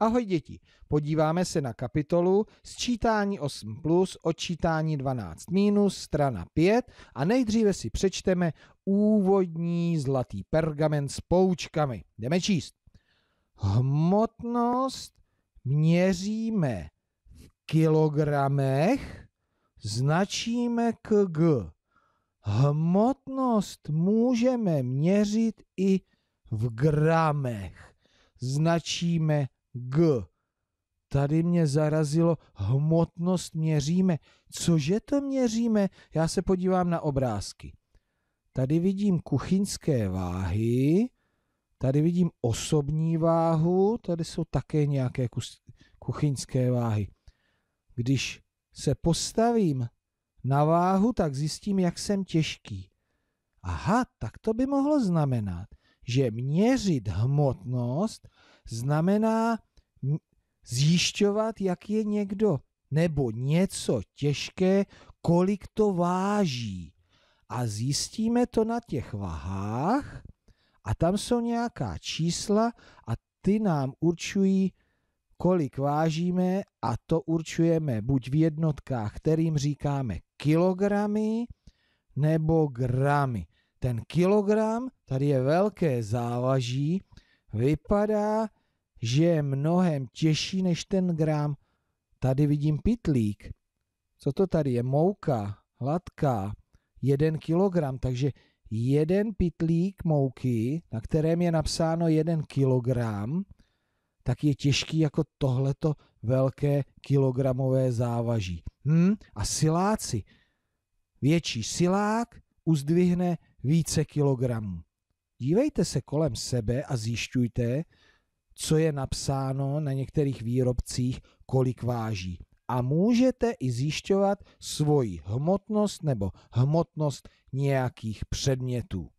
Ahoj děti, podíváme se na kapitolu sčítání 8 plus, odčítání 12 minus, strana 5 a nejdříve si přečteme úvodní zlatý pergamen s poučkami. Jdeme číst. Hmotnost měříme v kilogramech, značíme kg. Hmotnost můžeme měřit i v gramech, značíme G. Tady mě zarazilo, hmotnost měříme. Cože to měříme? Já se podívám na obrázky. Tady vidím kuchyňské váhy, tady vidím osobní váhu, tady jsou také nějaké kuchyňské váhy. Když se postavím na váhu, tak zjistím, jak jsem těžký. Aha, tak to by mohlo znamenat, že měřit hmotnost znamená zjišťovat, jak je někdo nebo něco těžké, kolik to váží. A zjistíme to na těch vahách a tam jsou nějaká čísla a ty nám určují, kolik vážíme a to určujeme buď v jednotkách, kterým říkáme kilogramy nebo gramy. Ten kilogram, tady je velké závaží, vypadá že je mnohem těžší než ten gram. Tady vidím pitlík. Co to tady je? Mouka, hladká, Jeden kilogram, takže jeden pitlík mouky, na kterém je napsáno jeden kilogram, tak je těžký jako tohleto velké kilogramové závaží. Hm? A siláci, větší silák uzdvihne více kilogramů. Dívejte se kolem sebe a zjišťujte, co je napsáno na některých výrobcích, kolik váží. A můžete i zjišťovat svoji hmotnost nebo hmotnost nějakých předmětů.